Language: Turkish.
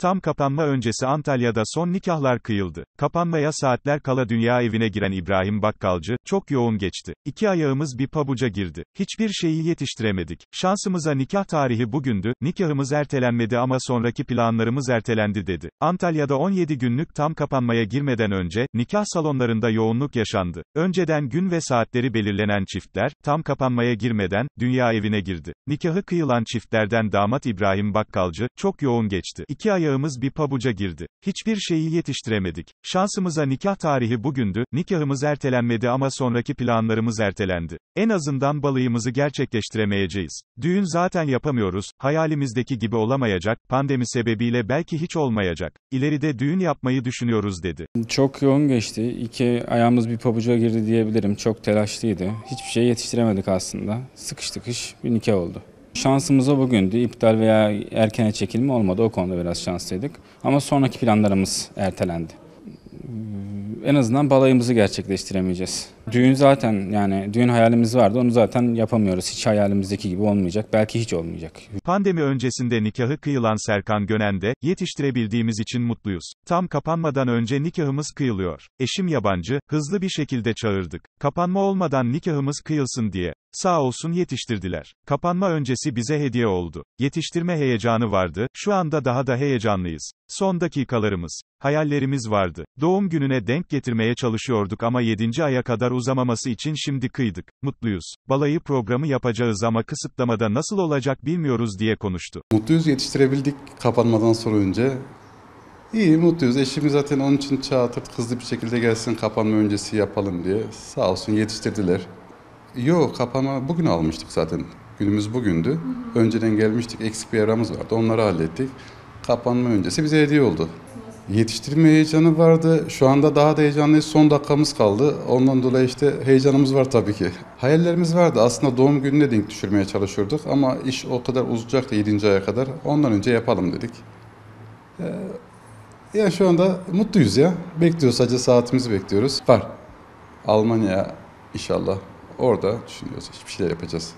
Tam kapanma öncesi Antalya'da son nikahlar kıyıldı. Kapanmaya saatler kala dünya evine giren İbrahim Bakkalcı, çok yoğun geçti. İki ayağımız bir pabuca girdi. Hiçbir şeyi yetiştiremedik. Şansımıza nikah tarihi bugündü, nikahımız ertelenmedi ama sonraki planlarımız ertelendi dedi. Antalya'da 17 günlük tam kapanmaya girmeden önce, nikah salonlarında yoğunluk yaşandı. Önceden gün ve saatleri belirlenen çiftler, tam kapanmaya girmeden, dünya evine girdi. Nikahı kıyılan çiftlerden damat İbrahim Bakkalcı, çok yoğun geçti. İki ayağımız ayağımız bir pabuca girdi. Hiçbir şeyi yetiştiremedik. Şansımıza nikah tarihi bugündü, nikahımız ertelenmedi ama sonraki planlarımız ertelendi. En azından balayımızı gerçekleştiremeyeceğiz. Düğün zaten yapamıyoruz, hayalimizdeki gibi olamayacak, pandemi sebebiyle belki hiç olmayacak. İleride düğün yapmayı düşünüyoruz dedi. Çok yoğun geçti. İki ayağımız bir pabuca girdi diyebilirim. Çok telaşlıydı. Hiçbir şey yetiştiremedik aslında. Sıkış tıkış bir nikah oldu. Şansımıza bugündü. iptal veya erkene çekilme olmadı. O konuda biraz şanslıydık. Ama sonraki planlarımız ertelendi. En azından balayımızı gerçekleştiremeyeceğiz. Düğün zaten yani düğün hayalimiz vardı onu zaten yapamıyoruz. Hiç hayalimizdeki gibi olmayacak. Belki hiç olmayacak. Pandemi öncesinde nikahı kıyılan Serkan Gönen'de, yetiştirebildiğimiz için mutluyuz. Tam kapanmadan önce nikahımız kıyılıyor. Eşim yabancı, hızlı bir şekilde çağırdık. Kapanma olmadan nikahımız kıyılsın diye. Sağ olsun yetiştirdiler. Kapanma öncesi bize hediye oldu. Yetiştirme heyecanı vardı, şu anda daha da heyecanlıyız. Son dakikalarımız, hayallerimiz vardı. Doğum gününe denk getirmeye çalışıyorduk ama 7. aya kadar uzamaması için şimdi kıydık. Mutluyuz. Balayı programı yapacağız ama kısıtlamada nasıl olacak bilmiyoruz diye konuştu. Mutluyuz yetiştirebildik kapanmadan sonra önce. İyi mutluyuz. Eşimi zaten onun için çağırtıp hızlı bir şekilde gelsin kapanma öncesi yapalım diye. Sağ olsun yetiştirdiler. Yok kapama bugün almıştık zaten. Günümüz bugündü. Hı hı. Önceden gelmiştik eksik bir yaramız vardı onları hallettik. Kapanma öncesi bize hediye oldu. Yetiştirme heyecanı vardı. Şu anda daha da heyecanlıyız. Son dakikamız kaldı. Ondan dolayı işte heyecanımız var tabii ki. Hayallerimiz vardı. Aslında doğum gününe denk düşürmeye çalışıyorduk ama iş o kadar uzayacaktı 7. aya kadar. Ondan önce yapalım dedik. Ee, yani şu anda mutluyuz ya. Bekliyoruz sadece saatimizi bekliyoruz. Var. Almanya inşallah. Orada düşünüyoruz. Hiçbir şeyler yapacağız.